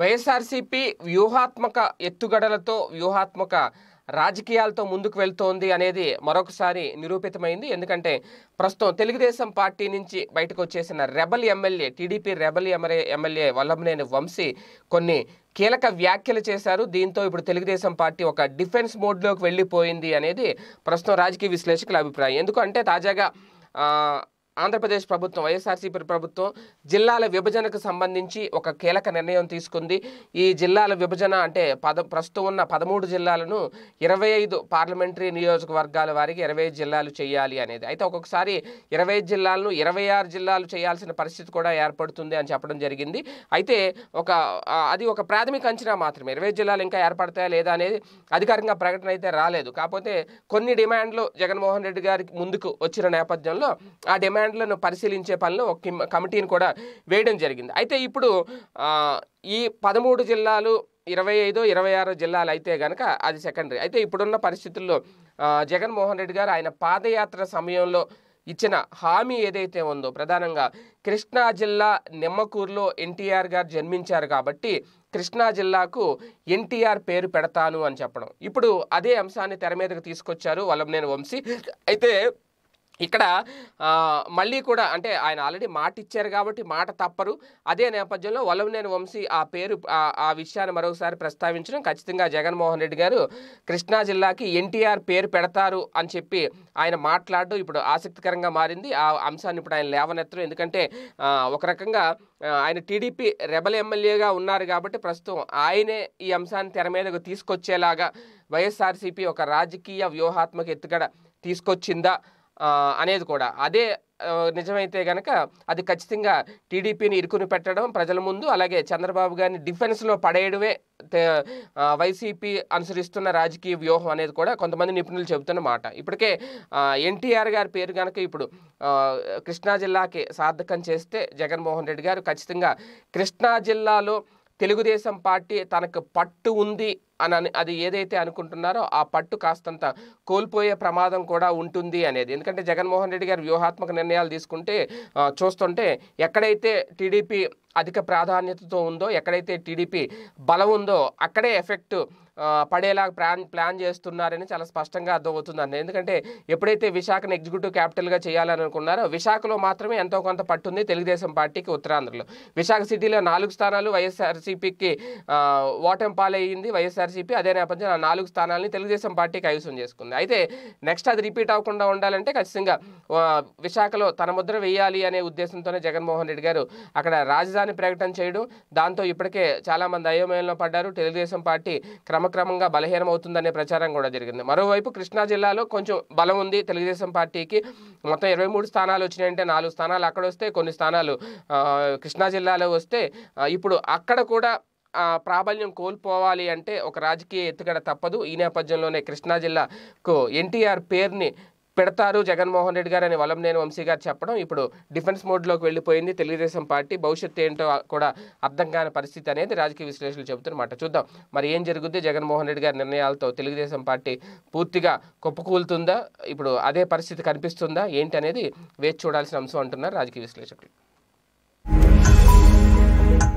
వైఎస్ఆర్సీపీ వ్యూహాత్మక ఎత్తుగడలతో వ్యూహాత్మక రాజకీయాలతో ముందుకు వెళ్తోంది అనేది మరొకసారి నిరూపితమైంది ఎందుకంటే ప్రస్తుతం తెలుగుదేశం పార్టీ నుంచి బయటకు వచ్చేసిన rebel MLA TDP rebel MLA MLA Vallabhaneni Vamsi కొన్ని కీలక వ్యాఖ్యలు చేశారు దీంతో ఇప్పుడు తెలుగుదేశం పార్టీ ఒక డిఫెన్స్ మోడ్లోకి వెళ్ళిపోయింది అనేది ప్రస్తుతం రాజకీయ విశ్లేషకుల అభిప్రాయం ఎందుకంటే తాజాగా ఆంధ్రప్రదేశ్ ప్రభుత్వం వైఎస్ఆర్సీపీ ప్రభుత్వం జిల్లాల విభజనకు సంబంధించి ఒక కీలక నిర్ణయం తీసుకుంది ఈ జిల్లాల విభజన అంటే పద ప్రస్తుతం ఉన్న పదమూడు జిల్లాలను ఇరవై ఐదు పార్లమెంటరీ నియోజకవర్గాల వారికి ఇరవై జిల్లాలు చేయాలి అనేది అయితే ఒక్కొక్కసారి ఇరవై జిల్లాలను ఇరవై ఆరు జిల్లాలు చేయాల్సిన పరిస్థితి కూడా ఏర్పడుతుంది అని చెప్పడం జరిగింది అయితే ఒక అది ఒక ప్రాథమిక అంచనా మాత్రమే ఇరవై జిల్లాలు ఇంకా ఏర్పడతాయా లేదా అనేది అధికారికంగా ప్రకటన అయితే రాలేదు కాకపోతే కొన్ని డిమాండ్లు జగన్మోహన్ రెడ్డి గారికి ముందుకు వచ్చిన నేపథ్యంలో ఆ డిమాండ్ డిమాండ్లను పరిశీలించే పనులు ఒక కమిటీని కూడా వేయడం జరిగింది అయితే ఇప్పుడు ఈ పదమూడు జిల్లాలు ఇరవై ఐదు ఇరవై ఆరు జిల్లాలు అయితే కనుక అది సెకండరీ అయితే ఇప్పుడున్న పరిస్థితుల్లో జగన్మోహన్ రెడ్డి గారు ఆయన పాదయాత్ర సమయంలో ఇచ్చిన హామీ ఏదైతే ఉందో ప్రధానంగా కృష్ణా జిల్లా నిమ్మకూరులో ఎన్టీఆర్ గారు జన్మించారు కాబట్టి కృష్ణా జిల్లాకు ఎన్టీఆర్ పేరు పెడతాను అని చెప్పడం ఇప్పుడు అదే అంశాన్ని తెర మీదకు తీసుకొచ్చారు నేను వంశీ అయితే ఇక్కడ మళ్ళీ కూడా అంటే ఆయన ఆల్రెడీ మాట ఇచ్చారు కాబట్టి మాట తప్పరు అదే నేపథ్యంలో వలవనేని వంశీ ఆ పేరు ఆ విషయాన్ని మరొకసారి ప్రస్తావించడం ఖచ్చితంగా జగన్మోహన్ రెడ్డి గారు కృష్ణా జిల్లాకి ఎన్టీఆర్ పేరు పెడతారు అని చెప్పి ఆయన మాట్లాడడం ఇప్పుడు ఆసక్తికరంగా మారింది ఆ అంశాన్ని ఇప్పుడు ఆయన లేవనెత్తడం ఎందుకంటే ఒక రకంగా ఆయన టీడీపీ రెబల్ ఎమ్మెల్యేగా ఉన్నారు కాబట్టి ప్రస్తుతం ఆయనే ఈ అంశాన్ని తెర మీదకు తీసుకొచ్చేలాగా వైఎస్ఆర్సీపీ ఒక రాజకీయ వ్యూహాత్మక ఎత్తుగడ తీసుకొచ్చిందా అనేది కూడా అదే నిజమైతే కనుక అది ఖచ్చితంగా టీడీపీని ఇరుకుని పెట్టడం ప్రజల ముందు అలాగే చంద్రబాబు గారిని డిఫెన్స్లో పడేయడమే వైసీపీ అనుసరిస్తున్న రాజకీయ వ్యూహం అనేది కూడా కొంతమంది నిపుణులు చెబుతున్న మాట ఇప్పటికే ఎన్టీఆర్ గారి పేరు కనుక ఇప్పుడు కృష్ణా జిల్లాకి సార్థకం చేస్తే జగన్మోహన్ రెడ్డి గారు ఖచ్చితంగా కృష్ణా జిల్లాలో తెలుగుదేశం పార్టీ తనకు పట్టు ఉంది అని అది ఏదైతే అనుకుంటున్నారో ఆ పట్టు కాస్తంత కోల్పోయే ప్రమాదం కూడా ఉంటుంది అనేది ఎందుకంటే జగన్మోహన్ రెడ్డి గారు వ్యూహాత్మక నిర్ణయాలు తీసుకుంటే చూస్తుంటే ఎక్కడైతే టీడీపీ అధిక ప్రాధాన్యతతో ఉందో ఎక్కడైతే టీడీపీ బలం ఉందో అక్కడే ఎఫెక్ట్ పడేలా ప్లాన్ ప్లాన్ చేస్తున్నారని చాలా స్పష్టంగా అర్థమవుతుందండి ఎందుకంటే ఎప్పుడైతే విశాఖను ఎగ్జిక్యూటివ్ క్యాపిటల్గా చేయాలని అనుకున్నారో విశాఖలో మాత్రమే ఎంతో కొంత పట్టుంది తెలుగుదేశం పార్టీకి ఉత్తరాంధ్రలో విశాఖ సిటీలో నాలుగు స్థానాలు వైఎస్ఆర్సీపీకి ఓటం పాలయ్యింది వైఎస్ఆర్ ఎస్ఆర్సీపీ అదే నేపథ్యంలో నాలుగు స్థానాలని తెలుగుదేశం పార్టీ కైవసం చేసుకుంది అయితే నెక్స్ట్ అది రిపీట్ అవ్వకుండా ఉండాలంటే ఖచ్చితంగా విశాఖలో తన ముద్ర వేయాలి అనే ఉద్దేశంతోనే జగన్మోహన్ రెడ్డి గారు అక్కడ రాజధాని ప్రకటన చేయడం దాంతో ఇప్పటికే చాలామంది అయోమయంలో పడ్డారు తెలుగుదేశం పార్టీ క్రమక్రమంగా బలహీనం అవుతుందనే ప్రచారం కూడా జరిగింది మరోవైపు కృష్ణా జిల్లాలో కొంచెం బలం ఉంది తెలుగుదేశం పార్టీకి మొత్తం ఇరవై మూడు స్థానాలు వచ్చినాయంటే నాలుగు స్థానాలు అక్కడ వస్తే కొన్ని స్థానాలు కృష్ణా జిల్లాలో వస్తే ఇప్పుడు అక్కడ కూడా ప్రాబల్యం కోల్పోవాలి అంటే ఒక రాజకీయ ఎత్తుగడ తప్పదు ఈ నేపథ్యంలోనే కృష్ణా జిల్లాకు ఎన్టీఆర్ పేరుని పెడతారు జగన్మోహన్ రెడ్డి గారు అని వలంనేని వంశీ గారు చెప్పడం ఇప్పుడు డిఫెన్స్ మోడ్లోకి వెళ్ళిపోయింది తెలుగుదేశం పార్టీ భవిష్యత్తు ఏంటో కూడా అర్థం కాని పరిస్థితి అనేది రాజకీయ విశ్లేషణలు చెబుతున్నమాట చూద్దాం మరి ఏం జరుగుద్ది జగన్మోహన్ రెడ్డి గారి నిర్ణయాలతో తెలుగుదేశం పార్టీ పూర్తిగా కొప్పుకూలుతుందా ఇప్పుడు అదే పరిస్థితి కనిపిస్తుందా ఏంటనేది వేచి చూడాల్సిన అంశం అంటున్నారు రాజకీయ విశ్లేషకులు